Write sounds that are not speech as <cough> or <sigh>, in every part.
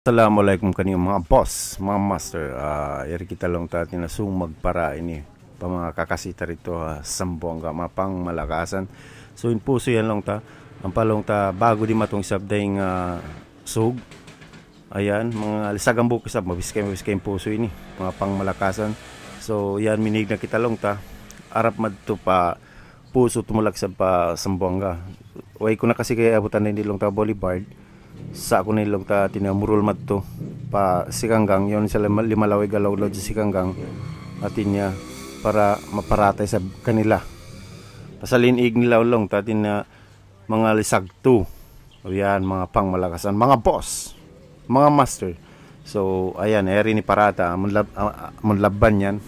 Assalamualaikum kaniyong mga boss, mga master. Uh, Yari kita lang tayo na sumag magpara ini pa mga kakasita rito uh, ah, Sambuanga mapang malakasan. So in puso yan lang ta. Ang palong ta bago di matong sabdayng uh, sug. Ayan, mga lisagang buko sab mabiskay mabiskay puso ini mga pang malakasan. So yan minig na kita lang ta. Arap madto pa puso tumulak sa pa Sambuanga. Way ko na kasi kay abutan ni Long ta Boulevard sa ako nilog ta tinamurul matto pa si yon sa lima, laway galaw law si kanggang atin para maparatay sa kanila pasalinig nila ulong ta tin mga lisagto ayan mga pangmalakasan mga boss mga master so ayan eri eh, ni parata munlab uh, yan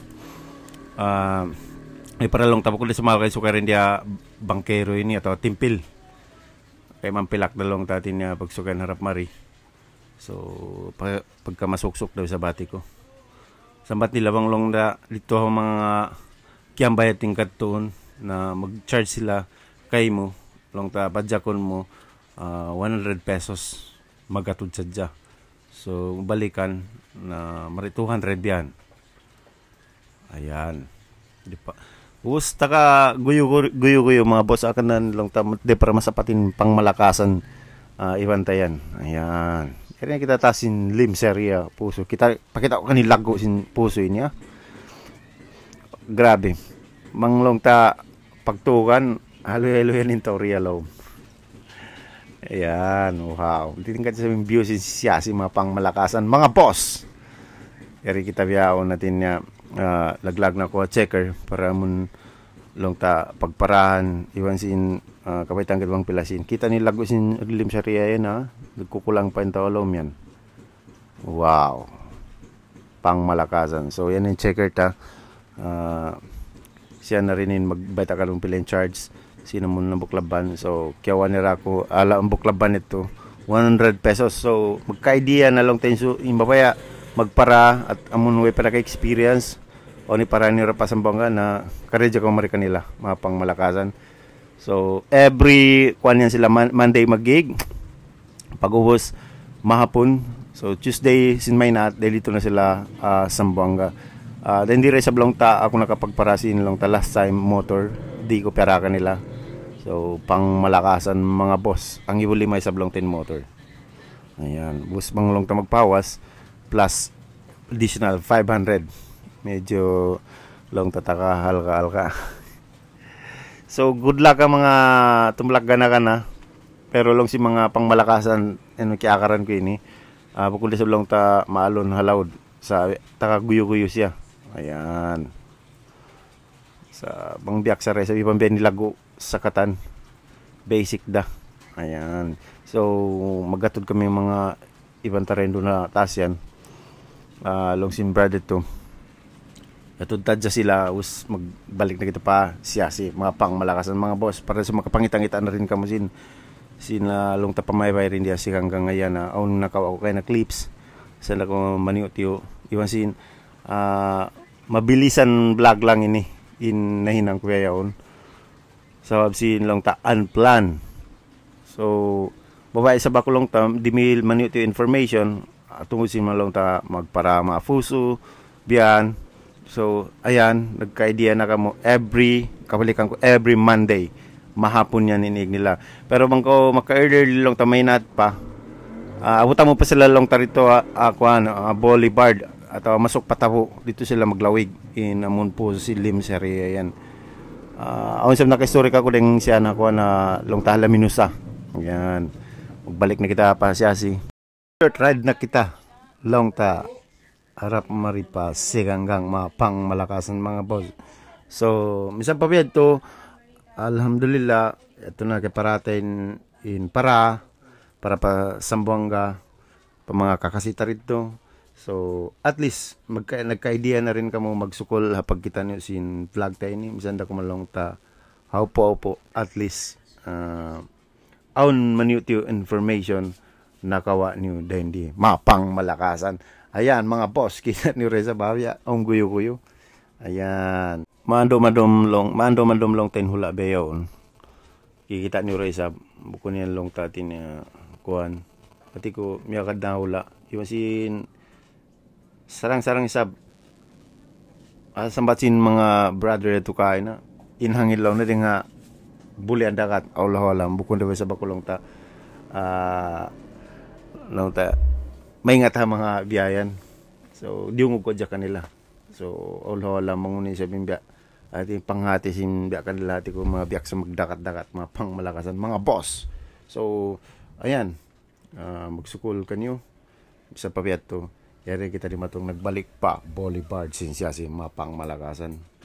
uh, ah, ay paralong tapok ko sumakay so kaya rin dia bangkero ini atau timpil kay mampilak dalong tatin niya pagsukan harap mari so pa, pagka masuksok daw sa bati ko sambat nila bang long da dito ang mga kiyambay ating katoon na mag-charge sila kay mo long ta padjakon mo uh, ah, 100 pesos magatod sadya so balikan na mari 200 yan ayan di pa Gusta ka guyo-guyo mga boss akan na lang tamo de para masapatin pang malakasan uh, ah, ibantayan. Ayan. Kaya kita tasin lim area puso. Kita pakita ko kanil lago sin puso niya. Grabe. Manglong ta pagtukan halo-halo yan into real home. Ayan, wow. Titingkat sa view si siya si mga pang malakasan mga boss. Kaya kita biyaon natin niya uh, laglag na ko checker para mun long ta pagparahan iwan sin uh, ah, kabay tanggit bang pilasin kita ni lago sin lim syariah yan ha nagkukulang pa yung taolom yan wow pang malakasan so yan yung checker ta uh, siya na rin yung magbaita ka pilin charge sino mo na buklaban so kiyawa ni ko ala ang buklaban ito 100 pesos so magka-idea na lang tayo yung babaya magpara at amun way para ka experience o ni para ni Rapasambanga na karedya ko mari kanila mga pangmalakasan. So every kuan yan sila man, Monday maggig pag-ubos mahapon. So Tuesday sin may na dito na sila uh, Sambuanga. Uh, then dire sa Blongta, ta ako nakapagparasin lang ta last time motor di ko pera kanila. So pang malakasan mga boss ang ibuli sa sablong motor. Ayan, bus bang long ta magpawas plus additional 500 medyo long tataka halka halka <laughs> so good luck ka mga tumlak gana ka na pero long si mga pangmalakasan ano kiakaran ko ini uh, bukod sa long ta maalon halawd sa taka guyo-guyo siya ayan sa bangbiak sa recipe pambiyan nilago sa katan basic da ayan so magatod kami mga ibang tarendo na taas yan uh, sin brother to natuntad siya sila us magbalik na kita pa siya si mga pang malakasan mga boss para sa makapangitangita na rin kamo sin sina ah, long tapamaybay rin diya si hanggang ngayon ah, na aun nakaw ako kay na clips sa ko maniot yo iwan sin uh, mabilisan vlog lang ini in nahinang kuya yaon sa sin long ta unplan so babae sa bakulong tam di mail maniot information Ah, tungusin man lang ta magparama fuso bian so ayan nagka-idea na kamo every kabalikan ko every Monday mahapon yan inig nila pero bangko maka-earlier lang ta may nat pa uh, abutan mo pa sila long ta rito uh, ah, uh, kuan, uh, Boulevard at uh, masok pataho dito sila maglawig in amon po si Lim Seria yan uh, awon sa naka-story ka ko ding si na kuan na uh, long tahla minusa yan magbalik na kita pa si Asi Short ride na kita. Long ta. Harap maripa. Siganggang mapang malakasan mga boss. So, misan pa to. Alhamdulillah. Ito na kay in para. Para pa Sambuanga. Pa mga kakasita rito. So, at least, magka, nagka-idea na rin kamo magsukol hapag kita nyo sin vlog ta ini Misan da kumalong ta. Haupo-haupo. At least, uh, ah, aun manutyo information nakawa niyo dendi mapang malakasan ayan mga boss kita ni re Bavia, bahaya ang guyo-guyo ayan mando madom long, mando madom long ten hula beyon kikita niyo re buko niyan long tatin uh, kuan pati ko miyakad na hula iwasin sarang-sarang isab asambatin ah, mga brother to kain na inhangilaw na din nga buli ang dagat aulaw alam bukod na sa bakulong ta uh, no, ta, may nga ta mga biyayan. So, diungog ko dyan kanila. So, all lamang muna siya bimbya. At yung panghati sin biya kanila ati ko mga biyak sa magdakat-dakat, mga pangmalakasan, mga boss. So, ayan, uh, ah, magsukol kanyo. Sa papiyat to, yari kita di matong nagbalik pa, Bolivard, sin siya si mga pangmalakasan.